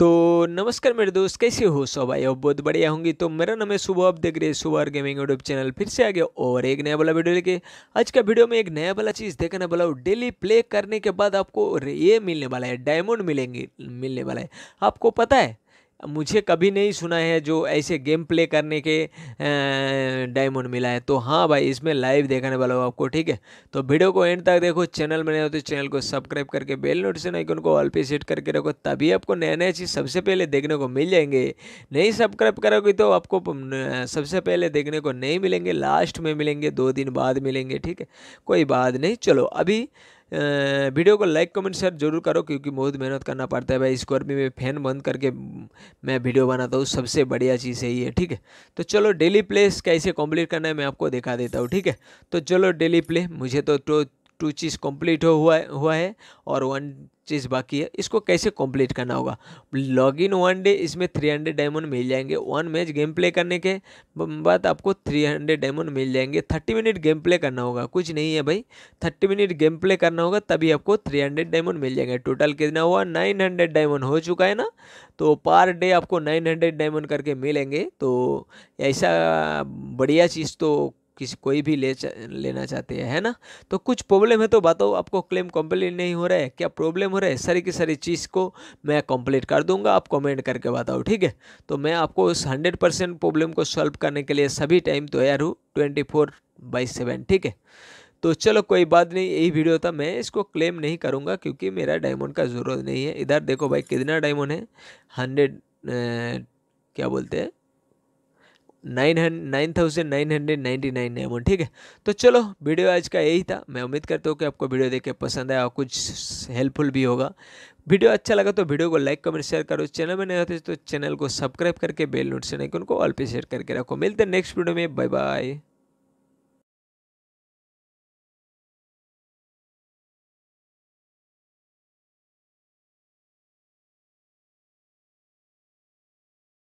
तो नमस्कार मेरे दोस्त कैसे हो सब भाई अब बहुत बढ़िया होंगी तो मेरा नाम है सुबह आप देख रहे हैं सुबह गेमिंग यूट्यूब चैनल फिर से आ गया और एक नया वाला वीडियो लेके आज का वीडियो में एक नया वाला चीज़ देखने वाला हूँ डेली प्ले करने के बाद आपको ये मिलने वाला है डायमंड मिलेंगे मिलने वाला है आपको पता है मुझे कभी नहीं सुना है जो ऐसे गेम प्ले करने के डायमंड मिला है तो हाँ भाई इसमें लाइव देखने वाला हो आपको ठीक है तो वीडियो को एंड तक देखो चैनल में नए हो तो चैनल को सब्सक्राइब करके बेल नोटिफिकेशन आइकन को ऑल पे सेट करके रखो तभी आपको नया नया चीज़ सबसे पहले देखने को मिल जाएंगे नहीं सब्सक्राइब करोगे तो आपको सबसे पहले देखने को नहीं मिलेंगे लास्ट में मिलेंगे दो दिन बाद मिलेंगे ठीक है कोई बात नहीं चलो अभी वीडियो को लाइक कमेंट शेयर जरूर करो क्योंकि बहुत मेहनत करना पड़ता है भाई इस में फ़ैन बंद करके मैं वीडियो बनाता हूँ सबसे बढ़िया चीज़ यही है ठीक है तो चलो डेली प्लेस कैसे कम्प्लीट करना है मैं आपको दिखा देता हूँ ठीक है तो चलो डेली प्ले मुझे तो, तो टू चीज़ कंप्लीट हो हुआ हुआ है और वन चीज़ बाकी है इसको कैसे कंप्लीट करना होगा लॉग इन वन डे इसमें थ्री हंड्रेड डायमंड मिल जाएंगे वन मैच गेम प्ले करने के बाद आपको थ्री हंड्रेड डायमंड मिल जाएंगे थर्टी मिनट गेम प्ले करना होगा कुछ नहीं है भाई थर्टी मिनट गेम प्ले करना होगा तभी आपको थ्री हंड्रेड डायमंड मिल जाएंगे टोटल कितना हुआ नाइन हंड्रेड डायमंड हो चुका है ना तो पर डे आपको नाइन हंड्रेड डायमंड करके मिलेंगे तो ऐसा बढ़िया चीज़ तो किसी कोई भी ले चा, लेना चाहते हैं है ना तो कुछ प्रॉब्लम है तो बताओ आपको क्लेम कंप्लीट नहीं हो रहा है क्या प्रॉब्लम हो रहा है सारी की सारी चीज़ को मैं कंप्लीट कर दूंगा आप कमेंट करके बताओ ठीक है तो मैं आपको उस हंड्रेड परसेंट प्रॉब्लम को सॉल्व करने के लिए सभी टाइम तैयार हूँ ट्वेंटी फोर बाई सेवन ठीक है तो चलो कोई बात नहीं यही वीडियो था मैं इसको क्लेम नहीं करूँगा क्योंकि मेरा डायमंड का ज़रूरत नहीं है इधर देखो भाई कितना डायमंड है हंड्रेड क्या बोलते हैं nine nine thousand nine hundred ninety nine amount ठीक है तो चलो वीडियो आज का यही था मैं उम्मीद करता हूँ कि आपको वीडियो देख के पसंद आया और कुछ हेल्पफुल भी होगा वीडियो अच्छा लगा तो वीडियो को लाइक कमेंट शेयर करो चैनल में नहीं होते तो चैनल को सब्सक्राइब करके बेल नोटिफिकेशन आइकन को ऑल पे शेयर करके रखो मिलते हैं नेक्स्ट वीडियो में बाय बाय